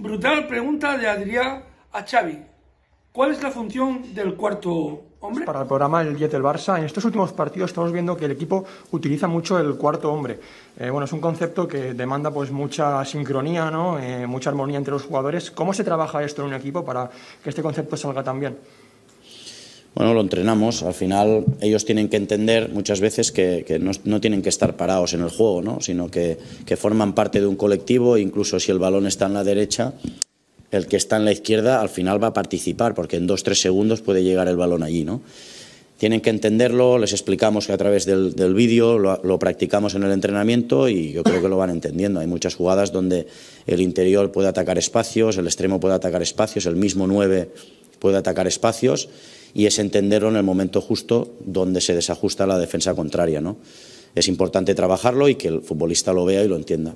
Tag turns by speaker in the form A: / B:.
A: Brutal pregunta de Adrián a Xavi. ¿Cuál es la función
B: del cuarto hombre? Para el programa El 10 del Barça, en estos últimos partidos estamos viendo que el equipo utiliza mucho el cuarto hombre. Eh, bueno, es un concepto que demanda pues mucha sincronía, ¿no? Eh, mucha armonía entre los jugadores. ¿Cómo se trabaja esto en un equipo para que este concepto salga tan bien?
C: bueno, lo entrenamos. Al final ellos tienen que entender muchas veces que, no, tienen que estar parados en el juego, ¿no? sino que, forman parte de un colectivo, incluso si el balón está en la derecha, el que está en la izquierda al final va a participar, porque en dos, tres segundos puede llegar el balón allí. ¿no? Tienen que entenderlo, les explicamos que a través del, vídeo lo, lo practicamos en el entrenamiento y yo creo que lo van entendiendo. Hay muchas jugadas donde el interior puede atacar espacios, el extremo puede atacar espacios, el mismo 9 puede atacar espacios y es entenderlo en el momento justo donde se desajusta la defensa contraria. ¿no? Es importante trabajarlo y que el futbolista lo vea y lo entienda.